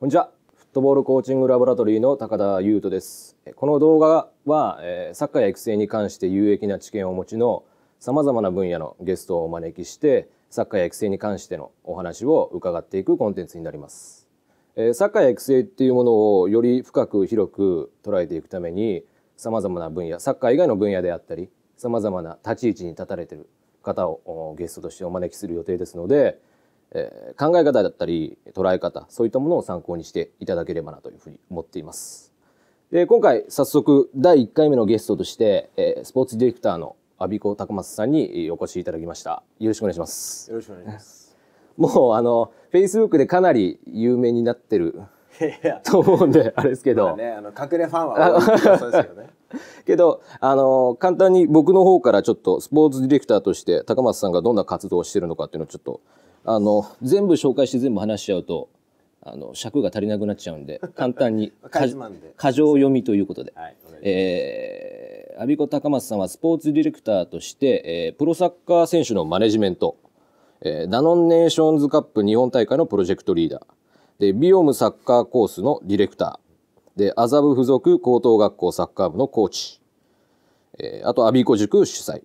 こんにちは。フットボールコーチングラボラトリーの高田優斗です。この動画は、サッカーや育成に関して有益な知見をお持ちの様々な分野のゲストをお招きして、サッカーや育成に関してのお話を伺っていくコンテンツになります。サッカーや育成っていうものをより深く広く捉えていくために、様々な分野、サッカー以外の分野であったり、様々な立ち位置に立たれている方をゲストとしてお招きする予定ですので、えー、考え方だったり捉え方そういったものを参考にしていただければなというふうに思っています。で今回早速第1回目のゲストとして、えー、スポーツディレクターの阿比子高松さんにお越しいただきました。よろしくお願いします。よろしくお願いします。もうあのフェイスブックでかなり有名になってると思うんであれですけど、ね、あの隠れファンは多いですよねけど あの簡単に僕の方からちょっとスポーツディレクターとして高松さんがどんな活動をしているのかっていうのをちょっとあの全部紹介して全部話しちゃうとあの尺が足りなくなっちゃうんで 簡単に過剰読みということで、我え孫子高松さんはスポーツディレクターとして、えー、プロサッカー選手のマネジメント、えー、ダノンネーションズカップ日本大会のプロジェクトリーダーでビオムサッカーコースのディレクターで麻布附属高等学校サッカー部のコーチ、えー、あと我孫子塾主催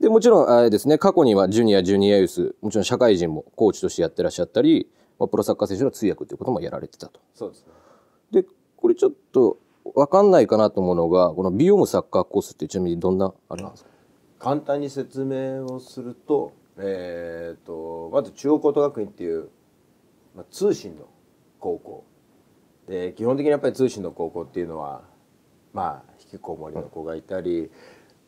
でもちろんあれですね過去にはジュニアジュニアユースもちろん社会人もコーチとしてやってらっしゃったり、まあ、プロサッカー選手の通訳ということもやられてたと。そうですね、でこれちょっと分かんないかなと思うのがこのビオムサッカーコースってちなみにどんなあれなんですか簡単に説明をすると,、えーと、まず中央高等学院っていう、まあ、通信の高校で基本的にやっぱり通信の高校っていうのはまあ引きこもりの子がいたり、うん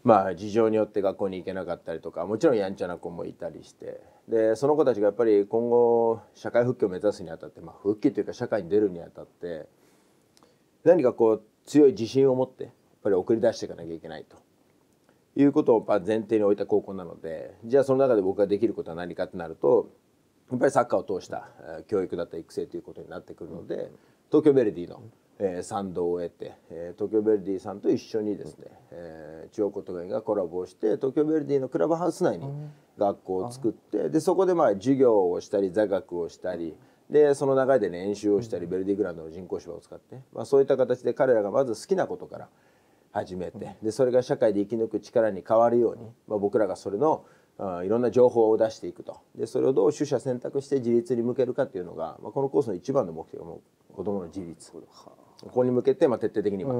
まあ事情によって学校に行けなかったりとかもちろんやんちゃな子もいたりしてでその子たちがやっぱり今後社会復帰を目指すにあたって、まあ、復帰というか社会に出るにあたって何かこう強い自信を持ってやっぱり送り出していかなきゃいけないということを前提に置いた高校なのでじゃあその中で僕ができることは何かってなるとやっぱりサッカーを通した教育だった育成ということになってくるので東京ヴェルディの。えー、賛同を得て、えー、東京ヴェルディさんと一緒にですね、えー、中央ことががコラボをして東京ヴェルディのクラブハウス内に学校を作って、うん、でそこでまあ授業をしたり座学をしたりでその流れで練習をしたり、ヴェルディグランドの人工芝を使って、まあ、そういった形で彼らがまず好きなことから始めて、でそれが社会で生き抜く力に変わるように、まあ、僕らがそれのあいろんな情報を出していくとでそれをどう取捨選択して自立に向けるかっていうのが、まあ、このコースの一番の目標も子どもの自立。ここに向けてまあ徹底的に今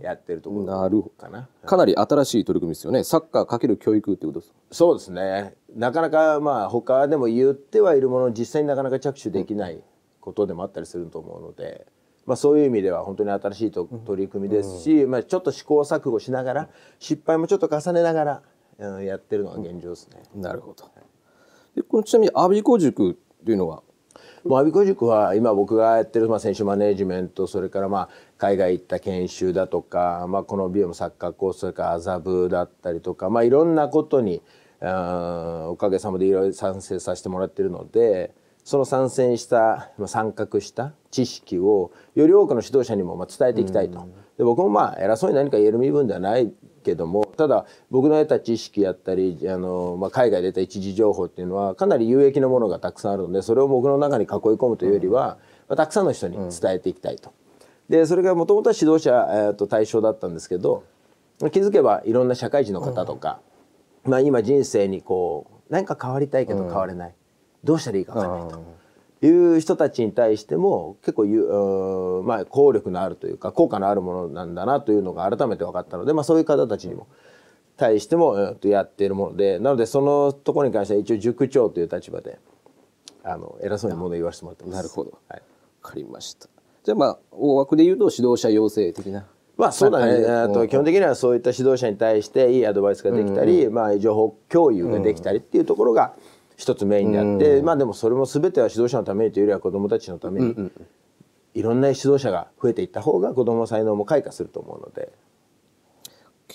やってるところなるかなかなり新しい取り組みですよねサッカーかける教育ってことですそうですねなかなかまあ他でも言ってはいるもの実際になかなか着手できないことでもあったりすると思うので、まあ、そういう意味では本当に新しいと取り組みですし、うん、まあ、ちょっと試行錯誤しながら、失敗もちょっと重ねながら、やってるのが現状ですね。なるほどでこのちなみに阿鼻子塾というのは もう我孫子塾は今僕がやってる、まあ、選手マネジメントそれからまあ海外行った研修だとか、まあ、このビ容のサッカーコースそれから麻布だったりとか、まあ、いろんなことにあおかげさまでいろいろ参戦させてもらってるのでその参戦した参画した知識をより多くの指導者にも伝えていきたいと。で僕もまあ偉そうに何か言える身分ではないけどもただ僕の得た知識やったりあの、まあ、海外で得た一時情報っていうのはかなり有益なものがたくさんあるのでそれを僕の中に囲い込むというよりは、まあ、たくさんの人に伝えていきたいと。でそれがもともとは指導者、えー、と対象だったんですけど気づけばいろんな社会人の方とか、うん、まあ、今人生にこう何か変わりたいけど変われない、どうしたらいいか分かんないと。いう人たちに対しても結構、まあ、効力のあるというか効果のあるものなんだなというのが改めて分かったので、まあ、そういう方たちにも対してもやっているものでなのでそのところに関しては一応塾長という立場であの偉そうなもの言わせてもらってます。なるほど、はい、分かりましたじゃあまあ大枠で言うと指導者養成的なまあそうだね、えと基本的にはそういった指導者に対していいアドバイスができたり、うんうん、まあ、情報共有ができたりっていうところが、うん一つメインであって、うん、まあでもそれも全ては指導者のためにというよりは子どもたちのために、うんうん、いろんな指導者が増えていった方が子どもの才能も開花すると思うので。っ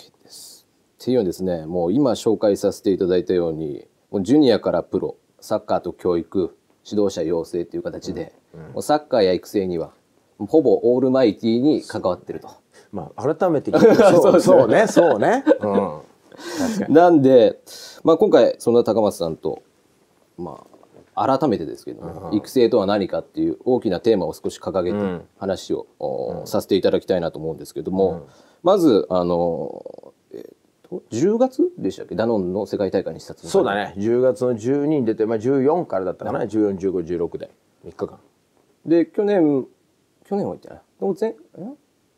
ていうですねもう今紹介させていただいたようにもうジュニアからプロサッカーと教育指導者養成という形で、うんうん、もうサッカーや育成にはほぼオールマイティに関わってると。まあ、改めて聞くとそう ねそうね。うん、なんで、まあ、今回そんな高松さんとまあ、改めてですけど、育成とは何かっていう大きなテーマを少し掲げて話を、させていただきたいなと思うんですけども、まずあの、えー、と10月でしたっけダノンの世界大会に視察そうだね10月の12に出て、まあ、14からだったかな141516で3日間。で去年去年は行ってないでも全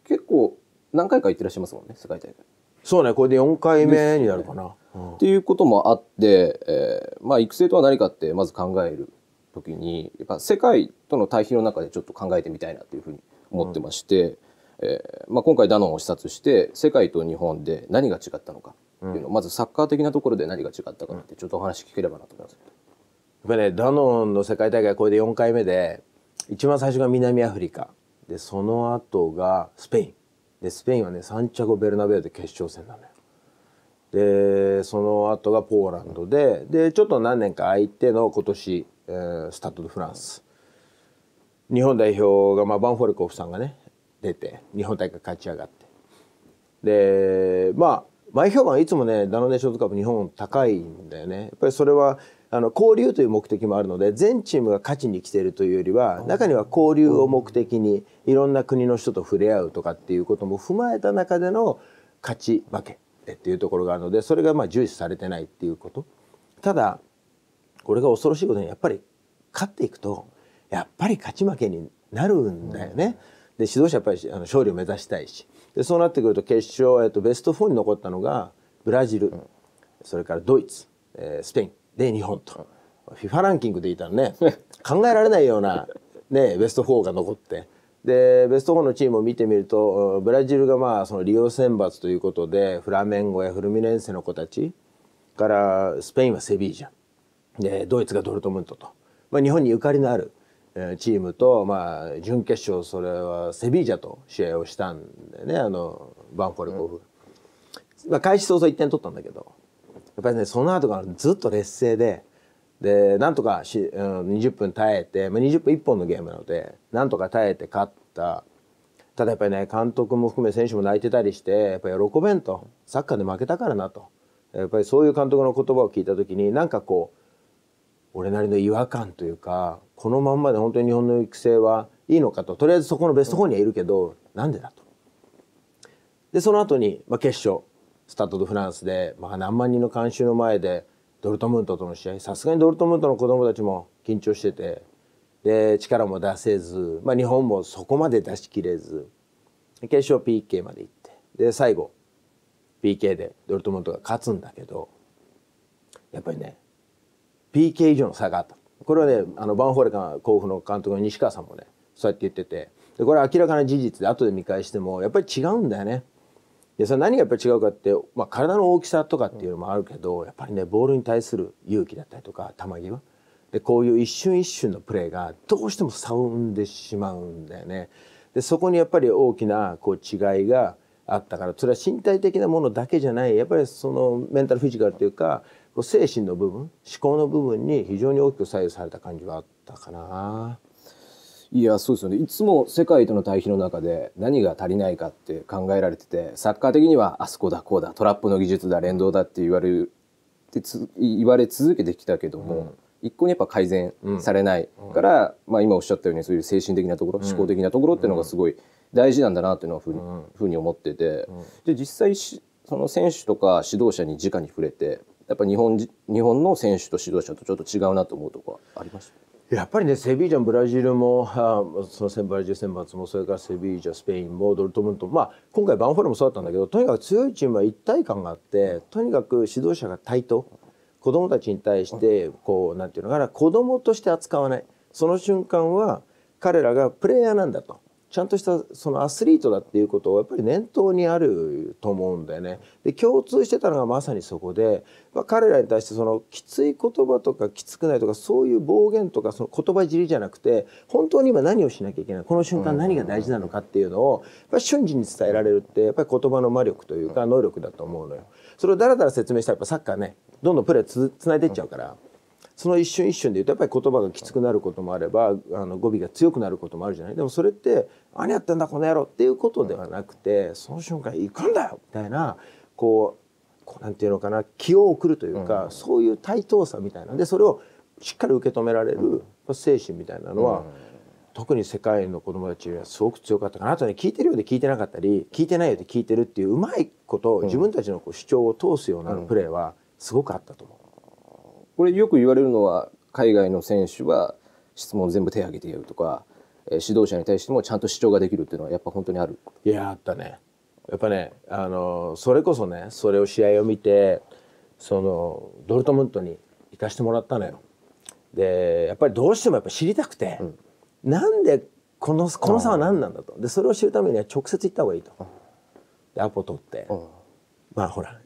結構何回か行ってらっしゃいますもんね世界大会そうねこれで4回目になるかな、っていうこともあって、えー、まあ育成とは何かってまず考える時にやっぱ世界との対比の中でちょっと考えてみたいなというふうに思ってまして、うん、えー、まあ、今回ダノンを視察して世界と日本で何が違ったのかっていうのを、うん、まずサッカー的なところで何が違ったかってちょっとお話聞ければなと思います。やっぱね、ダノンの世界大会これで4回目で一番最初が南アフリカでその後がスペインでスペインはねサンチャゴ・ベルナベルで決勝戦なのよ。でその後がポーランドででちょっと何年か空いての今年、えー、スタッド・ド・フランス日本代表が、まあ、バンフォルコフさんがね出て日本大会勝ち上がってでまあ前評判いつもねダノネーションズカップ日本高いんだよねやっぱりそれはあの交流という目的もあるので全チームが勝ちに来てるというよりは中には交流を目的にいろんな国の人と触れ合うとかっていうことも踏まえた中での勝ち負けっていうところがあるのでそれがまあ重視されてないっていうことただこれが恐ろしいことにやっぱり勝っていくとやっぱり勝ち負けになるんだよね。で指導者やっぱりあの勝利を目指したいしでそうなってくると決勝、えっと、ベスト4に残ったのがブラジル、それからドイツ、えー、スペインで日本と、FIFA ランキングでいたらね 考えられないような、ね、ベスト4が残って。でベスト4のチームを見てみるとブラジルがまあそのリオ選抜ということでフラメンゴやフルミネンセの子たちからスペインはセビージャでドイツがドルトムントと、まあ、日本にゆかりのあるチームと、まあ、準決勝それはセビージャと試合をしたんでねあのバンフォルコフ、うん、まあ、開始早々1点取ったんだけどやっぱりねその後がずっと劣勢ででなんとかし、うん、20分耐えて、まあ、20分1本のゲームなのでなんとか耐えて勝ったただやっぱりね監督も含め選手も泣いてたりしてやっぱり喜べんとサッカーで負けたからなとやっぱりそういう監督の言葉を聞いた時になんかこう俺なりの違和感というかこのまんまで本当に日本の育成はいいのかととりあえずそこのベスト4にはいるけど、うん、なんでだと。でその後にまに、あ、決勝スタッド・ド・フランスで、まあ、何万人の観衆の前でドルトムントとの試合さすがにドルトムントの子どもたちも緊張しててで力も出せず、まあ、日本もそこまで出しきれず決勝 PK まで行ってで最後 PK でドルトムントが勝つんだけどやっぱりね PK 以上の差があったこれはねあのバンォーレ甲府の監督の西川さんもねそうやって言っててでこれは明らかな事実で後で見返してもやっぱり違うんだよね。でそれ何がやっぱり違うかって、まあ、体の大きさとかっていうのもあるけど、やっぱりねボールに対する勇気だったりとか球際でこういう一瞬一瞬のプレーがどうしてもさうんでしまうんだよね。でそこにやっぱり大きなこう違いがあったからそれは身体的なものだけじゃないやっぱりそのメンタルフィジカルというかこう精神の部分思考の部分に非常に大きく左右された感じはあったかな。いやそうですよねいつも世界との対比の中で何が足りないかって考えられててサッカー的にはあそこだこうだトラップの技術だ連動だって言われるって言われ続けてきたけども、うん、一向にやっぱ改善されないから、うん、まあ、今おっしゃったようにそういう精神的なところ、うん、思考的なところっていうのがすごい大事なんだなっていうのはふうに,、ふうに思ってて、で実際その選手とか指導者に直に触れてやっぱ日本日本の選手と指導者とちょっと違うなと思うとこはありましたやっぱりねセビージャブラジルもそのブラジル選抜もそれからセビージャスペインもドルトムントまあ今回バンフォーレもそうだったんだけどとにかく強いチームは一体感があってとにかく指導者が対等子どもたちに対してこうなんていうのかな子どもとして扱わないその瞬間は彼らがプレイヤーなんだとちゃんとしたそのアスリートだっていうことをやっぱり念頭にあると思うんだよね。で共通してたのがまさにそこで、まあ、彼らに対してそのきつい言葉とかきつくないとかそういう暴言とかその言葉尻じゃなくて本当に今何をしなきゃいけないこの瞬間何が大事なのかっていうのをやっぱ瞬時に伝えられるってやっぱり言葉の魔力というか能力だと思うのよ。それをだらだら説明したらやっぱサッカーねどんどんプレーつついでいっちゃうから。うんその一瞬一瞬で言うとやっぱり言葉がきつくなることもあればあの語尾が強くなることもあるじゃないでもそれって「何やってんだこの野郎」っていうことではなくてその瞬間「行くんだよ!」みたいなこう何て言うのかな気を送るというか、そういう対等さみたいなでそれをしっかり受け止められる、精神みたいなのは、特に世界の子どもたちはすごく強かったかなとね聞いてるようで聞いてなかったり聞いてないようで聞いてるっていううまいこと自分たちのこう主張を通すようなプレーはすごくあったと思う。これよく言われるのは海外の選手は質問全部手挙げてやるとか指導者に対してもちゃんと主張ができるっていうのはやっぱ本当にあるいやあったねやっぱねあのそれこそねそれを試合を見てそのドルトムントに行かしてもらったのよでやっぱりどうしてもやっぱ知りたくて、うん、なんでこのこの差は何なんだとでそれを知るためには直接行った方がいいとでアポ取って、まあほら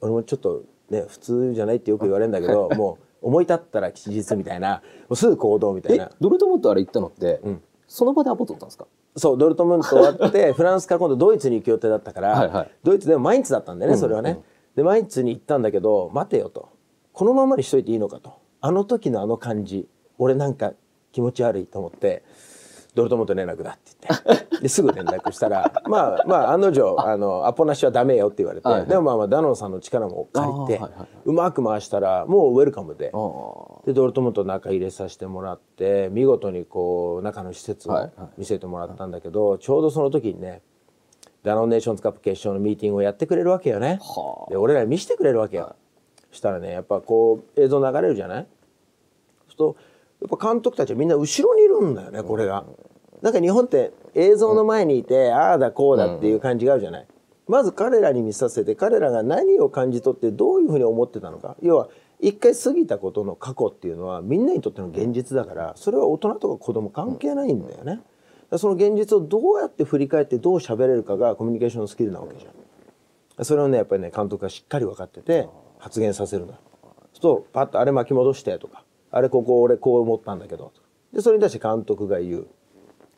俺もちょっとね、普通じゃないってよく言われるんだけどもう思い立ったら吉日みたいなもうすぐ行動みたいなドルトムントあれ行ったのって、うん、その場でアポ取ったんですかそうドルトムント終わって フランスから今度ドイツに行く予定だったからはい、ドイツでも毎日だったんだよねそれはね、うんうん、で毎日に行ったんだけど待てよとこのままにしといていいのかとあの時のあの感じ俺なんか気持ち悪いと思ってドルトムント連絡だって言ってですぐ連絡したら まあまあ案の定あのアポなしはダメよって言われて、はいはい、でもまあまあダノンさんの力も借りて、はいはい、うまく回したらもうウェルカムででドルトムント中入れさせてもらって見事にこう中の施設を見せてもらったんだけど、はいはい、ちょうどその時にねダノンネーションズカップ決勝のミーティングをやってくれるわけよね。で俺ら見せてくれるわけよ。したらねやっぱこう映像流れるじゃない。そうするとっぱ監督たちはみんな後ろにいるんだよね、これが。なんか日本って映像の前にいて、ああだこうだっていう感じがあるじゃない。まず彼らに見させて、彼らが何を感じ取ってどういうふうに思ってたのか。要は、一回過ぎたことの過去っていうのはみんなにとっての現実だから、それは大人とか子供関係ないんだよね。その現実をどうやって振り返ってどう喋れるかがコミュニケーションのスキルなわけじゃん。それをね、やっぱりね、監督がしっかり分かってて発言させるんだ。そうすると、パッとあれ巻き戻してとか。あれここ俺こう思ったんだけど。で、それに対して監督が言う。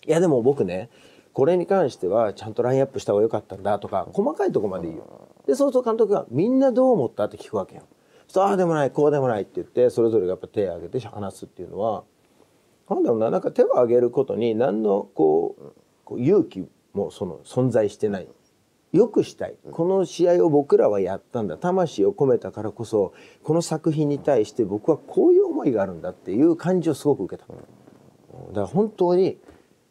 いやでも僕ね、これに関してはちゃんとラインアップした方が良かったんだとか、細かいとこまで言う。で、そうすると監督がみんなどう思ったって聞くわけよ。そうああでもない、こうでもないって言って、それぞれがやっぱ手を挙げて話すっていうのは、なんだろうな、なんか手を挙げることに何のこう、こう勇気もその存在してない。よくしたい。この試合を僕らはやったんだ。魂を込めたからこそ、この作品に対して僕はこういう意があるんだっていう感じをすごく受けた、うん、だから本当に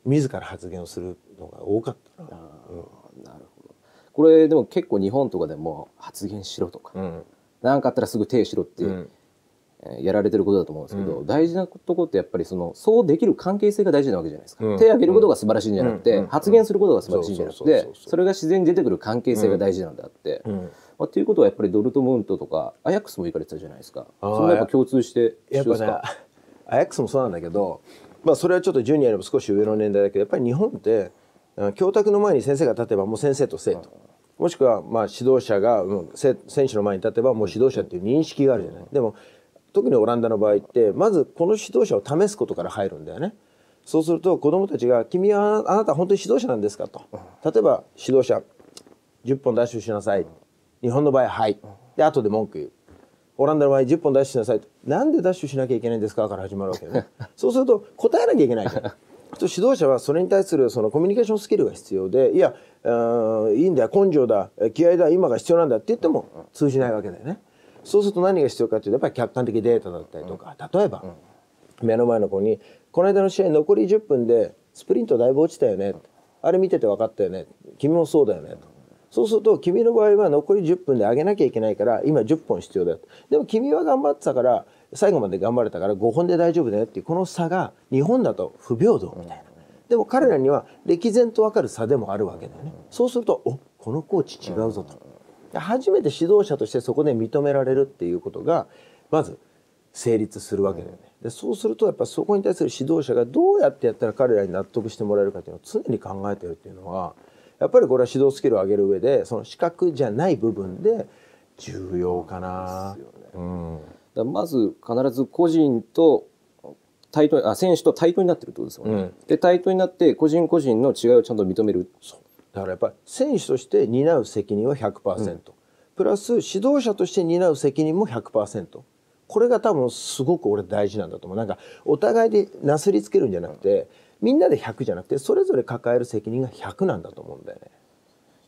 自ら発言をするのが多かったな,、なるほどこれでも結構日本とかでも発言しろとか何、かあったらすぐ手しろって、やられてることだと思うんですけど、うん、大事なとこってやっぱりそのそうできる関係性が大事なわけじゃないですか、うん、手を挙げることが素晴らしいんじゃなくて、うん、発言することが素晴らしいんじゃなくてそれが自然に出てくる関係性が大事なんだって、まあ、っていうことはやっぱりドルトムントとかアヤックスも行かれてたじゃないですかそれやっぱ共通してやっぱ、ね、アヤックスもそうなんだけど、まあ、それはちょっとジュニアよりも少し上の年代だけどやっぱり日本って教託の前に先生が立てばもう先生と生徒、もしくはまあ指導者が、うん、選手の前に立てばもう指導者っていう認識があるじゃない。でも特にオランダの場合ってまずこの指導者を試すことから入るんだよね。そうすると子どもたちが「君はあなた本当に指導者なんですか?」と例えば指導者10本ダッシュしなさい日本の場合はいで後で文句言うオランダの場合10本ダッシュしなさいなんでダッシュしなきゃいけないんですかから始まるわけね そうすると答えなきゃいけないから指導者はそれに対するそのコミュニケーションスキルが必要でいやいいんだ根性だ気合だ今が必要なんだって言っても通じないわけだよねそうすると何が必要かっていうとやっぱり客観的データだったりとか、例えば、目の前の子に「この間の試合残り10分でスプリントだいぶ落ちたよね」あれ見てて分かったよね君もそうだよね」と。そうすると、君の場合は残り10分で上げなきゃいけないから、今10本必要だと。でも君は頑張ってたから、最後まで頑張れたから5本で大丈夫だよっていう、この差が日本だと不平等みたいな。でも彼らには歴然と分かる差でもあるわけだよね。そうすると、おこのコーチ違うぞと。初めて指導者としてそこで認められるっていうことが、まず成立するわけだよね。でそうするとやっぱそこに対する指導者がどうやってやったら彼らに納得してもらえるかっていうのを常に考えてるっていうのはやっぱりこれは指導スキルを上げる上でその資格じゃない部分で重要かな。うん、だまず必ず個人と対等あ選手と対等になってるってことですよね。うん、で対等になって個人個人の違いをちゃんと認める。だからやっぱり選手として担う責任は100%、うん、プラス指導者として担う責任も100%。これが多分すごく俺大事なんだと思うなんかお互いでなすりつけるんじゃなくて、うんみんなで100じゃなくてそれぞれ抱える責任が100なんだと思うんだよね。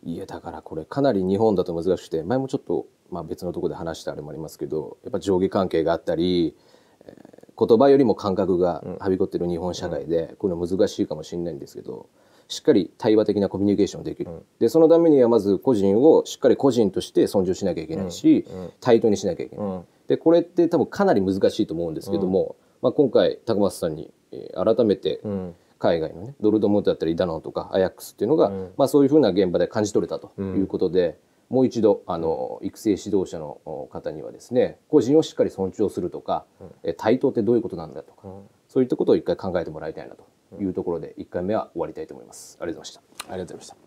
いやだからこれかなり日本だと難しくて前もちょっと、まあ、別のとこで話したあれもありますけどやっぱ上下関係があったり、えー、言葉よりも感覚がはびこってる日本社会で、うん、これ難しいかもしれないんですけどしっかり対話的なコミュニケーションできる、うん、でそのためにはまず個人をしっかり個人として尊重しなきゃいけないし、うん、対等にしなきゃいけない、でこれって多分かなり難しいと思うんですけども、まあ、今回高松さんに改めて、うん海外のねドルトムートだったりダノンとかアヤックスっていうのが、うん、まあ、そういうふうな現場で感じ取れたということで、うん、もう一度あの育成指導者の方にはですね個人をしっかり尊重するとか、うん、対等ってどういうことなんだとか、うん、そういったことを一回考えてもらいたいなというところで1回目は終わりたいと思います。ありがとうございましたありがとうございました